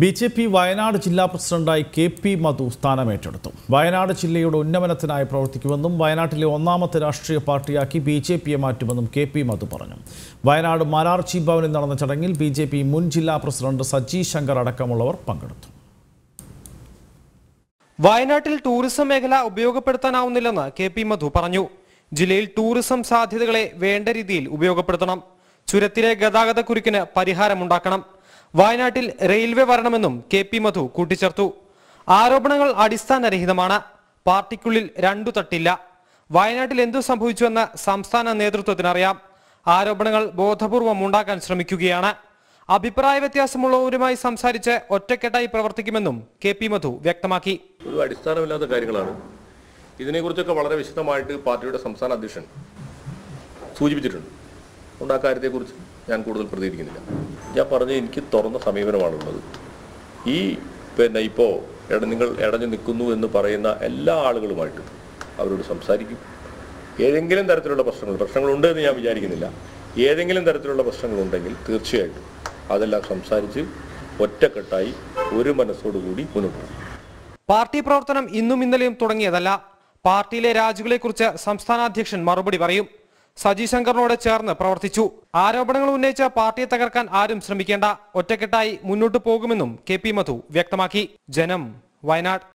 B J P Wayanad ജില്ലാ പ്രസിഡന്റായി K P Madhu സ്ഥാനമേറ്റെടുത്തു വയനാട് ജില്ലയുടെ ഉന്നമനത്തിനായി പ്രവർത്തിക്കുമെന്നും വയനാട്ടിലെ ഒന്നാമത്തെ രാഷ്ട്രീയ പാർട്ടിയാക്കി ബി ജെ പിയെ മാറ്റുമെന്നും കെ പി മധു പറഞ്ഞു വയനാട് മാരാർച്ചി ഭവനിൽ നടന്ന ചടങ്ങിൽ ബി ജെ പി മുൻ ജില്ലാ പ്രസിഡന്റ് സജി ശങ്കർ അടക്കമുള്ളവർ പങ്കെടുത്തു വയനാട്ടിൽ ടൂറിസം മേഖല ഉപയോഗപ്പെടുത്താനാവുന്നില്ലെന്ന് കെ പി മധു പറഞ്ഞു ജില്ലയിൽ ടൂറിസം സാധ്യതകളെ വേണ്ട രീതിയിൽ ഉപയോഗപ്പെടുത്തണം ചുരത്തിലെ ഗതാഗതക്കുരുക്കിന് പരിഹാരമുണ്ടാക്കണം വയനാട്ടിൽ റെയിൽവേ വരണമെന്നും കെ പി മധു കൂട്ടിച്ചേർത്തു ആരോപണങ്ങൾ അടിസ്ഥാനരഹിതമാണ് പാർട്ടിക്കുള്ളിൽ രണ്ടു തട്ടില്ല വയനാട്ടിൽ എന്തു സംഭവിച്ചുവെന്ന് സംസ്ഥാന നേതൃത്വത്തിനറിയാം ആരോപണങ്ങൾ ബോധപൂർവം ഉണ്ടാക്കാൻ ശ്രമിക്കുകയാണ് അഭിപ്രായ വ്യത്യാസമുള്ളവരുമായി സംസാരിച്ച് ഒറ്റക്കെട്ടായി പ്രവർത്തിക്കുമെന്നും കെ പി മധു വ്യക്തമാക്കി ഒരു അടിസ്ഥാനമില്ലാത്ത കാര്യങ്ങളാണ് ഇതിനെക്കുറിച്ചൊക്കെ വളരെ വിശദമായിട്ട് പാർട്ടിയുടെ സംസ്ഥാന അധ്യക്ഷൻ സൂചിപ്പിച്ചിട്ടുണ്ട് അതുകൊണ്ട് ആ കാര്യത്തെക്കുറിച്ച് ഞാൻ കൂടുതൽ പ്രതികരിക്കുന്നില്ല ഞാൻ പറഞ്ഞു എനിക്ക് തുറന്ന സമീപനമാണുള്ളത് ഈ പിന്നെ ഇപ്പോൾ ഇട നിങ്ങൾ ഇടഞ്ഞു നിൽക്കുന്നു എന്ന് പറയുന്ന എല്ലാ ആളുകളുമായിട്ട് അവരോട് സംസാരിക്കും ഏതെങ്കിലും തരത്തിലുള്ള പ്രശ്നങ്ങൾ പ്രശ്നങ്ങളുണ്ട് എന്ന് ഞാൻ വിചാരിക്കുന്നില്ല ഏതെങ്കിലും തരത്തിലുള്ള പ്രശ്നങ്ങളുണ്ടെങ്കിൽ തീർച്ചയായിട്ടും അതെല്ലാം സംസാരിച്ച് ഒറ്റക്കെട്ടായി ഒരു മനസ്സോടുകൂടി മുന്നോട്ട് പോകും പാർട്ടി പ്രവർത്തനം ഇന്നും ഇന്നലെയും തുടങ്ങിയതല്ല പാർട്ടിയിലെ രാജികളെക്കുറിച്ച് സംസ്ഥാന അധ്യക്ഷൻ മറുപടി പറയും സജി ശങ്കറിനോട് ചേർന്ന് പ്രവർത്തിച്ചു ആരോപണങ്ങൾ ഉന്നയിച്ച പാർട്ടിയെ തകർക്കാൻ ആരും ശ്രമിക്കേണ്ട ഒറ്റക്കെട്ടായി മുന്നോട്ടു പോകുമെന്നും കെ മധു വ്യക്തമാക്കി ജനം വയനാട്